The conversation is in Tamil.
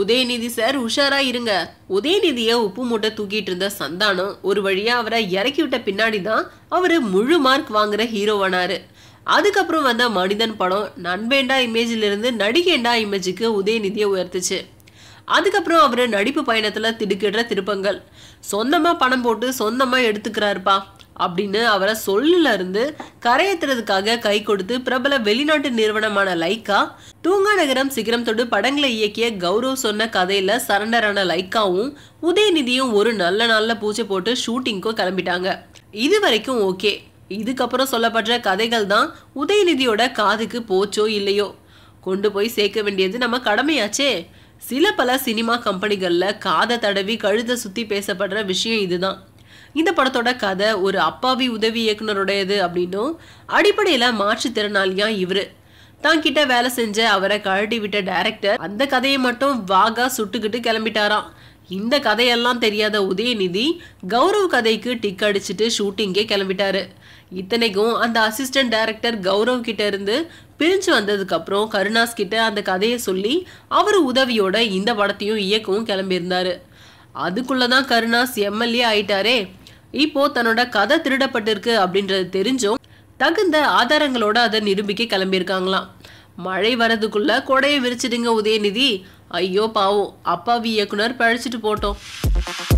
உதயநிதி சார் உஷாரா இருங்க உதயநிதிய உப்பு மூட்டை தூக்கிட்டு இருந்த சந்தானம் ஒரு வழியா அவரை இறக்கி விட்ட பின்னாடி தான் அவரு முழு மார்க் வாங்குற ஹீரோவானாரு அதுக்கப்புறம் வந்த மனிதன் படம் நண்பேண்டா இமேஜிலிருந்து நடிகேண்டா இமேஜுக்கு உதயநிதியை உயர்த்துச்சு அதுக்கப்புறம் அவர் நடிப்பு பயணத்தில் திடுக்கிடுற திருப்பங்கள் சொந்தமாக பணம் போட்டு சொந்தமாக எடுத்துக்கிறாருப்பா அப்படின்னு அவரை சொல்லுல இருந்து கரையத்துறதுக்காக கை கொடுத்து பிரபல வெளிநாட்டு நிறுவனமான லைக்கா தூங்கா நகரம் சிகரம் தொடு படங்களை இயக்கிய கௌரவ் சொன்ன கதையில சரண்டரான லைக்காவும் உதயநிதியும் ஒரு நல்ல நாளில் பூஜை போட்டு ஷூட்டிங்க்கும் கிளம்பிட்டாங்க இது வரைக்கும் ஓகே இதுக்கப்புறம் சொல்லப்படுற கதைகள் தான் உதயநிதியோட காதுக்கு போச்சோ இல்லையோ கொண்டு போய் சேர்க்க வேண்டியது நம்ம கடமையாச்சே சில பல சினிமா கம்பெனிகளில் காதை தடவி கழுத்தை சுற்றி பேசப்படுற விஷயம் இதுதான் இந்த படத்தோட கதை ஒரு அப்பாவி உதவி இயக்குனருடையது அப்படின்னும் அடிப்படையில் மாற்றுத்திறனாளியாக இவர் தான் கிட்ட வேலை செஞ்ச அவரை கழட்டி விட்ட டைரக்டர் அந்த கதையை மட்டும் வாகா சுட்டுக்கிட்டு கிளம்பிட்டாராம் இந்த கதையெல்லாம் தெரியாத உதயநிதி கௌரவ் கதைக்கு டிக் அடிச்சுட்டு ஷூட்டிங்கே கிளம்பிட்டாரு இத்தனைக்கும் அந்த அசிஸ்டன்ட் டைரக்டர் கௌரவ் கிட்ட இருந்து பிரிஞ்சு வந்ததுக்கப்புறம் கருணாஸ் கிட்ட அந்த கதையை சொல்லி அவர் உதவியோட இந்த படத்தையும் இயக்கவும் கிளம்பியிருந்தாரு அதுக்குள்ளே தான் கருணாஸ் எம்எல்ஏ ஆயிட்டாரே இப்போ தன்னோட கதை திருடப்பட்டிருக்கு அப்படின்றது தெரிஞ்சும் தகுந்த ஆதாரங்களோட அதை நிரூபிக்க கிளம்பியிருக்காங்களாம் மழை வரதுக்குள்ள கொடையை விரிச்சிடுங்க உதயநிதி ஐயோ பாவம் அப்பாவி இயக்குனர் பழிச்சிட்டு போட்டோம்